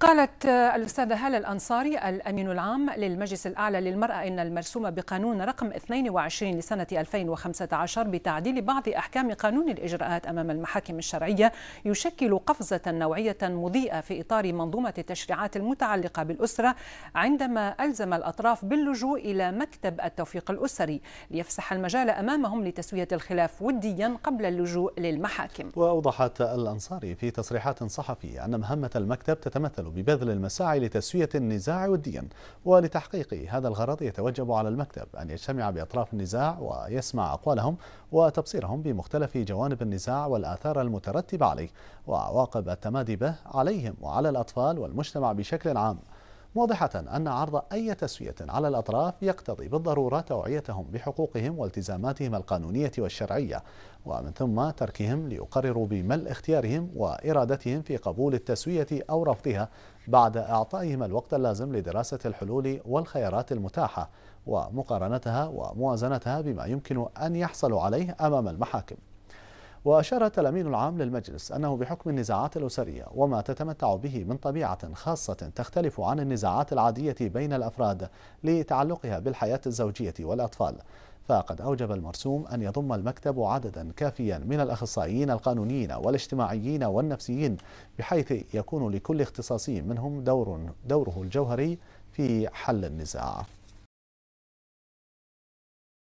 قالت آه، الأستاذة هالة الأنصاري الأمين العام للمجلس الأعلى للمرأة إن المرسوم بقانون رقم 22 لسنة 2015 بتعديل بعض أحكام قانون الإجراءات أمام المحاكم الشرعية يشكل قفزة نوعية مضيئة في إطار منظومة التشريعات المتعلقة بالأسرة عندما ألزم الأطراف باللجوء إلى مكتب التوفيق الأسري ليفسح المجال أمامهم لتسوية الخلاف وديا قبل اللجوء للمحاكم وأوضحت الأنصاري في تصريحات صحفية أن مهمة المكتب تتمثل ببذل المساعي لتسوية النزاع وديا ولتحقيق هذا الغرض يتوجب على المكتب أن يجتمع بأطراف النزاع ويسمع أقوالهم وتبصيرهم بمختلف جوانب النزاع والآثار المترتبة عليه وعواقب التمادي به عليهم وعلى الأطفال والمجتمع بشكل عام موضحة أن عرض أي تسوية على الأطراف يقتضي بالضرورة توعيتهم بحقوقهم والتزاماتهم القانونية والشرعية ومن ثم تركهم ليقرروا بملء اختيارهم وإرادتهم في قبول التسوية أو رفضها بعد إعطائهم الوقت اللازم لدراسة الحلول والخيارات المتاحة ومقارنتها وموازنتها بما يمكن أن يحصلوا عليه أمام المحاكم وأشار الأمين العام للمجلس أنه بحكم النزاعات الأسرية وما تتمتع به من طبيعة خاصة تختلف عن النزاعات العادية بين الأفراد لتعلقها بالحياة الزوجية والأطفال فقد أوجب المرسوم أن يضم المكتب عددا كافيا من الأخصائيين القانونيين والاجتماعيين والنفسيين بحيث يكون لكل اختصاصي منهم دور دوره الجوهري في حل النزاع